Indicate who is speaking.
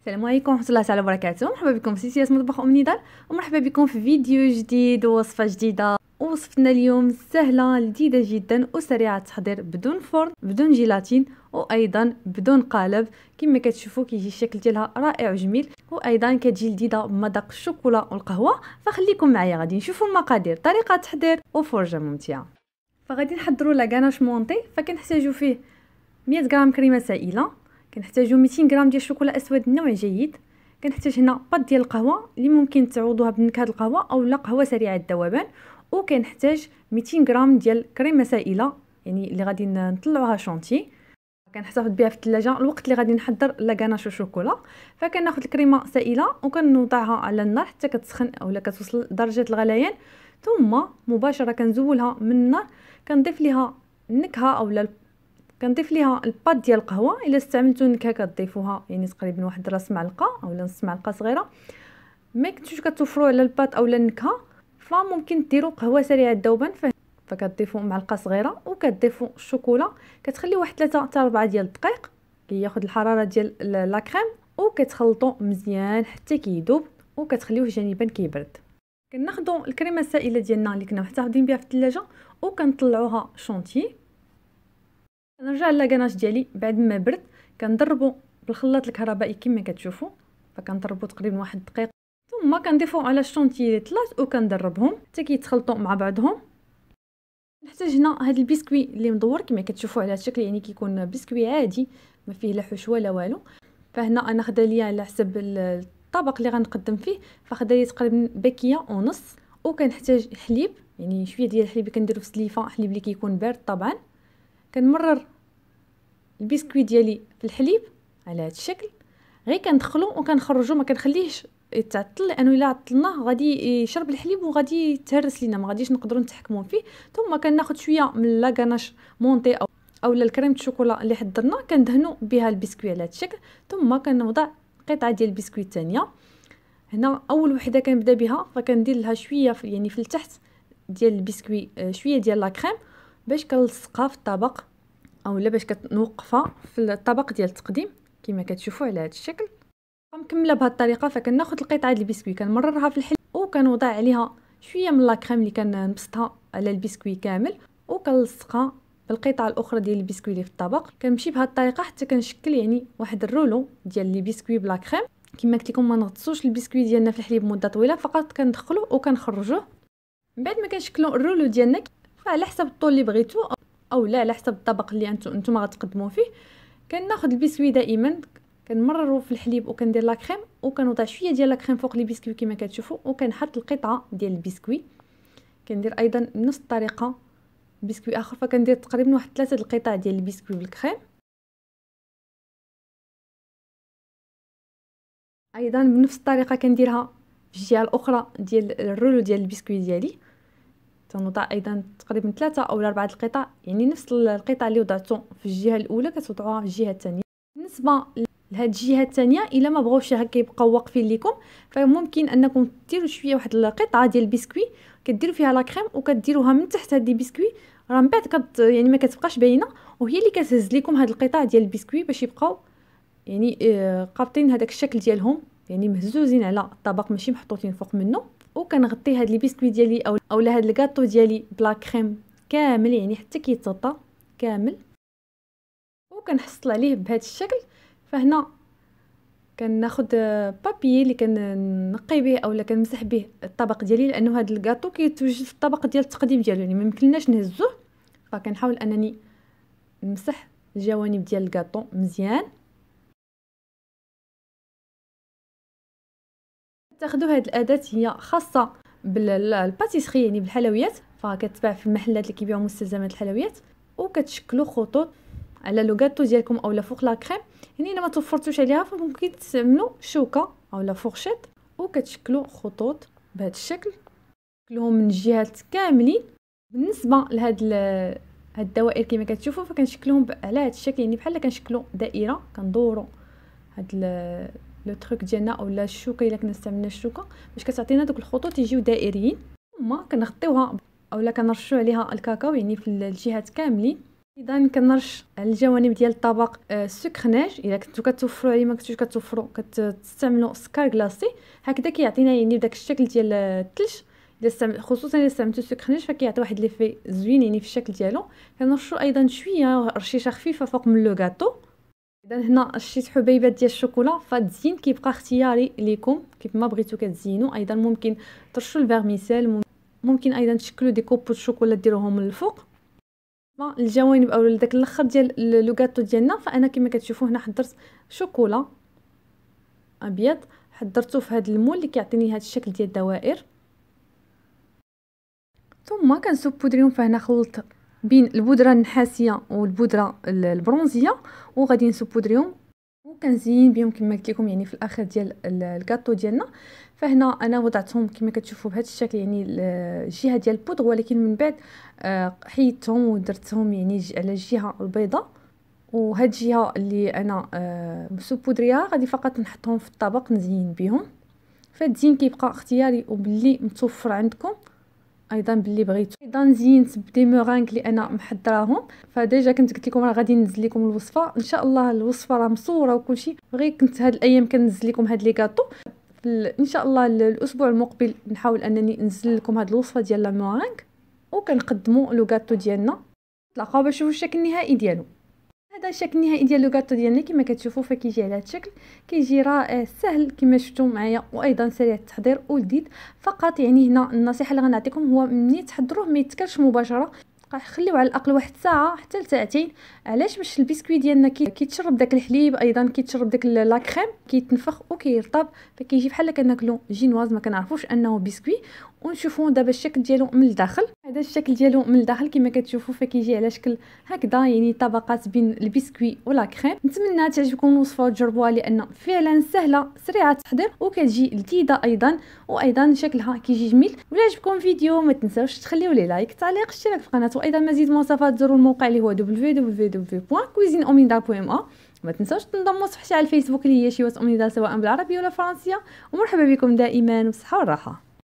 Speaker 1: السلام عليكم ورحمه الله تعالى وبركاته مرحبا بكم في سياس مطبخ ام نضال ومرحبا بكم في فيديو جديد ووصفه جديده وصفتنا اليوم سهله لذيذه جدا وسريعه التحضير بدون فرن بدون جيلاتين وايضا بدون قالب كما كتشوفوا كيجي الشكل ديالها رائع وجميل وايضا كتجي لذيذه بمذاق الشوكولا والقهوه فخليكم معايا غادي نشوفوا المقادير طريقه تحضير وفرجه ممتعه فغادي نحضروا لاكاناش مونطي فكنحتاجو فيه 100 غرام كريمه سائله كنحتاجو 200 غرام ديال الشوكولا اسود نوع جيد كنحتاج هنا بط ديال القهوه اللي ممكن تعوضوها بنكهه القهوه اولا قهوه سريعه الذوبان وكنحتاج 200 غرام ديال كريمه سائله يعني اللي غادي نطلعوها شونتي كنحتفظ بها في الثلاجه الوقت اللي غادي نحضر لاكاناش شوكولا فكناخذ الكريمه سائله وكنوضعها على النار حتى كتسخن اولا كتوصل لدرجه الغليان ثم مباشره كنزولها من النار كنضيف لها النكهه اولا كنضيف ليها الباط ديال القهوه الا استعملتو نكهه كتضيفوها يعني تقريبا واحد راس معلقه اولا نص معلقه صغيره ما كنتوش كتوفروا على الباط اولا النكهه فممكن ديروا قهوه سريعه الذوبان فكتضيفوا معلقه صغيره وكتضيفوا الشوكولا كتخلي واحد 3 حتى 4 ديال الدقائق كياخذ الحراره ديال لا كريم وكتخلطوا مزيان حتى كيذوب وكتخليوه جانبا كيبرد كناخذوا الكريمه السائله ديالنا اللي كنا محتفظين بها في الثلاجه وكنطلعوها شونتي كنرجع لاكاناج ديالي بعد ما برد كنضربو بالخلاط الكهربائي كما كتشوفوا فكنضربو تقريبا واحد الدقيقه ثم كنضيفو على الشونتيي ثلاث وكندربهم حتى كيتخلطوا مع بعضهم نحتاج هنا هاد البسكوي اللي مدور كما كتشوفوا على هاد الشكل يعني كيكون بسكوي عادي ما فيه لا حشوه لا والو فهنا انا خدا ليا على حسب الطبق اللي غنقدم فيه فخدا لي تقريبا باكيه ونص وكنحتاج حليب يعني شويه ديال الحليب كنديرو في سليفه حليب اللي كيكون بارد طبعا كنمرر البسكويت ديالي في الحليب على هذا الشكل غير كندخلو وكنخرجو ما كنخليهش يتعطل لانه الا عطلناه غادي يشرب الحليب وغادي يتهرس لينا ما غاديش نقدروا نتحكموا فيه ثم كناخذ شويه من لاغاناش مونتي او أو الكريم الشوكولا اللي حضرنا كندهنوا بها البسكويت على هذا الشكل ثم كنوضع قطعه ديال البسكويت الثانيه هنا اول وحده كنبدا بها فكندير لها شويه في يعني في التحت ديال البسكوي آه، شويه ديال لا كريم باش كنلصقها في الطبق اولا باش كنوقفها في الطبق ديال التقديم كما كتشوفوا على هذا الشكل مكمله بهذه الطريقه فكناخذ القطعه ديال البسكوي كنمررها في الحل وكنوضع عليها شويه من لاكريم اللي كنبسطها على البسكوي كامل وكنلصقها بالقطعه الاخرى ديال البسكوي اللي في الطبق كنمشي بهذه الطريقه حتى كنشكل يعني واحد الرولو ديال لي بسكوي بلا كريم كما قلت لكم ما نغطسوش البسكوي ديالنا في الحليب مده طويله فقط كندخلو وكنخرجوه من بعد ما كنشكلوا الرولو ديالنا فعلى حسب الطول اللي بغيتو او لا على حسب الطبق اللي انتم انتم غتقدموا فيه كناخذ البسكوي دائما كنمررو في الحليب وكندير لا كريم وكنوضع شويه ديال لا كريم فوق لي بسكوي كما كتشوفوا وكنحط القطعه ديال البسكوي كندير ايضا بنفس الطريقه بسكوي اخر فكندير تقريبا واحد ثلاثه القطع ديال البسكوي بالكريم ايضا بنفس الطريقه كنديرها في الجهه الاخرى ديال الرولو ديال البسكوي ديالي تنوضع ايضا تقريبا ثلاثة او اربعة القطع يعني نفس القطع اللي وضعته في الجهه الاولى كتوضعوها في الجهه الثانيه بالنسبه لهاد الجهه الثانيه الا ما بغاوش هكا يبقاو واقفين ليكم فممكن انكم ديروا شويه واحد القطعه ديال البسكوي كديروا فيها لاكريم وكديروها من تحت هاد البسكوي راه من بعد كت يعني ما كتبقاش باينه وهي اللي كتهز لكم هاد القطع ديال البسكوي باش يبقاو يعني آه، قابطين هذاك الشكل ديالهم يعني مهزوزين على الطبق ماشي محطوطين فوق منه وكنغطي هاد البيسكوي ديالي او اولا هاد الكاطو ديالي بلا كريم كامل يعني حتى كيتغطى كامل وكنحصل عليه بهذا الشكل فهنا كناخذ بابي اللي كننقي به اولا كنمسح به الطبق ديالي لانه هاد الكاطو كيتوجد في الطبق ديال التقديم ديالو يعني ما يمكنناش نهزوه فكنحاول انني نمسح الجوانب ديال الكاطو مزيان تاخذوا هذه الاداه هي خاصه بالباتيسري يعني بالحلويات فكتباع في المحلات اللي كيبيعوا مستلزمات الحلويات وكتشكلوا خطوط على لو غاتو ديالكم اولا فوق لا كريم يعني الا ما توفرتوش عليها فممكن تستعملوا شوكه اولا فورشيت وكتشكلوا خطوط بهذا الشكل كلهم من الجهات كاملين بالنسبه لهاد هاد الدوائر كما كتشوفوا فكنشكلهم على هاد الشكل يعني بحال كنشكلوا دائره كندوروا هاد لو تروك ديالنا اولا الشوكه الا كنا استعملنا الشوكه باش كتعطينا دوك الخطوط يجيو دائريين ما كنغطيوها اولا كنرشوا عليها الكاكاو يعني في الجهات كاملين اذا كنرش على الجوانب ديال الطبق آه، السكر ناج الا كنتو كتوفروا عليه ما كنتوش كتوفروا كتستعملوا سكر غلاسي هكذا كيعطينا يعني بداك الشكل ديال آه، الثلج الا خصوصا الا استعملتو السكر ناج فكيعطي واحد ليفي زوين يعني في الشكل ديالو كنرشوا ايضا شويه رشيشه خفيفه فوق من لو غاتو اذا هنا شيت حبيبات ديال الشوكولا فالتزيين كيبقى اختياري ليكم كيف ما بغيتو كتزينوا ايضا ممكن ترشوا الفيرميسيل ممكن ايضا تشكلوا دي كوبو الشوكولا ديروهم للفوق الجوانب او داك الاخر ديال لوغاتو ديالنا فانا كما كتشوفوا هنا حضرت شوكولا ابيض حضرته في هذا المول اللي كيعطيني هذا الشكل ديال الدوائر ثم كنصب بودريون فهنا خلطت بين البودره النحاسيه والبودره البرونزيه وغادي نسبودريهم وكنزين بهم كما قلت لكم يعني في الاخر ديال الكاطو ديالنا فهنا انا وضعتهم كما كتشوفوا بهذا الشكل يعني الجهه ديال البودغ ولكن من بعد آه، حيدتهم ودرتهم يعني على الجهه البيضاء وهاد الجهه اللي انا مسبودريها آه، غادي فقط نحطهم في الطبق نزين بهم فالزين كيبقى اختياري وباللي متوفر عندكم ايضا باللي بغيتو ايضا زينت بدي مورانك اللي انا محضراهم فديجا كنت قلت لكم راه غادي ننزل لكم الوصفه ان شاء الله الوصفه راه مصوره وكلشي غير كنت هاد الايام كنزل لكم هاد لي كاطو ان شاء الله الاسبوع المقبل نحاول انني ننزل لكم هاد الوصفه ديال لا مورانك وكنقدموا لو كاطو ديالنا تلاقاو باش نشوفوا الشكل النهائي ديالو هذا الشكل النهائي ديال لوغاتو ديالنا كما كتشوفوا فكيجي على هذا الشكل كيجي رائع آه، سهل كما شفتوا معايا وايضا سريع التحضير ولذيذ فقط يعني هنا النصيحه اللي غنعطيكم هو ملي تحضروه ما يتكلش مباشره خليو على الاقل واحد ساعه حتى لساعتين علاش باش البسكوي ديالنا كيتشرب داك الحليب ايضا كيتشرب داك لا كريم كيتنفخ وكيرطب فكيجي بحال كناكلو جينواز ما كنعرفوش انه بسكوي ونشوفوا دابا الشكل ديالو من الداخل هذا الشكل ديالو من الداخل كما كتشوفوا فكيجي على شكل هكذا يعني طبقات بين البسكوي ولا كريم نتمنى تعجبكم الوصفه وتجربوها لان فعلا سهله سريعه التحضير وكتجي لذيذه ايضا وايضا شكلها كيجي جميل ولا عجبكم الفيديو ما تنساوش تخليو لي لايك تعليق اشتراك في القناه وايضا مزيد مواصفات زوروا الموقع اللي هو www.cuisineomida.ma ما تنساوش تنضموا صفحتي على الفيسبوك اللي هي شيوات امنيدا سواء بالعربيه ولا الفرنسيه ومرحبا بكم دائما بصحه وراحه